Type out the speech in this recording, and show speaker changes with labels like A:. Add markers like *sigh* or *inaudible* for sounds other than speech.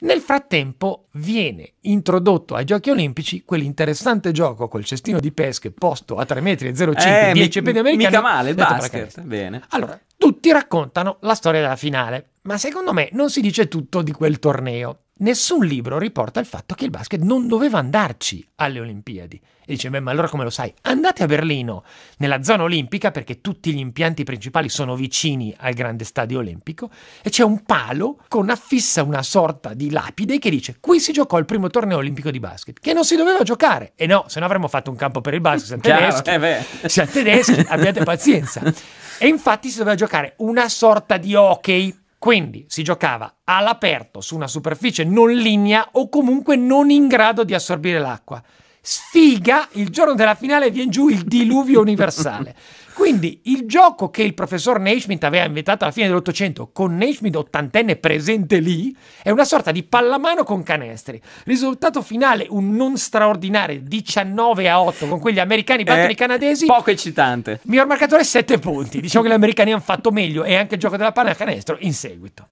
A: Nel frattempo viene introdotto ai giochi olimpici quell'interessante gioco col cestino di pesche posto a 3,05 m eh, 10 piedi americani. Mica male, il basket, bene. Allora, tutti raccontano la storia della finale, ma secondo me non si dice tutto di quel torneo nessun libro riporta il fatto che il basket non doveva andarci alle Olimpiadi. E dice, beh, ma allora come lo sai? Andate a Berlino, nella zona olimpica, perché tutti gli impianti principali sono vicini al grande stadio olimpico, e c'è un palo con affissa una sorta di lapide che dice, qui si giocò il primo torneo olimpico di basket, che non si doveva giocare. E no, se no avremmo
B: fatto un campo per il basket, siamo *laughs* Chiaro, tedeschi, eh siamo tedeschi, abbiate pazienza.
A: *laughs* E infatti si doveva giocare una sorta di hockey quindi si giocava all'aperto su una superficie non linea o comunque non in grado di assorbire l'acqua. Sfiga, il giorno della finale viene giù il diluvio universale. *laughs* Quindi il gioco che il professor Naismith aveva inventato alla fine dell'Ottocento, con Naismith ottantenne presente lì, è una sorta di pallamano con canestri. Risultato finale un non straordinario 19 a 8 con quegli americani eh, battono i canadesi. Poco
B: eccitante.
A: Miglior marcatore 7 punti. Diciamo che gli americani hanno fatto meglio e anche il gioco della palla a canestro in seguito.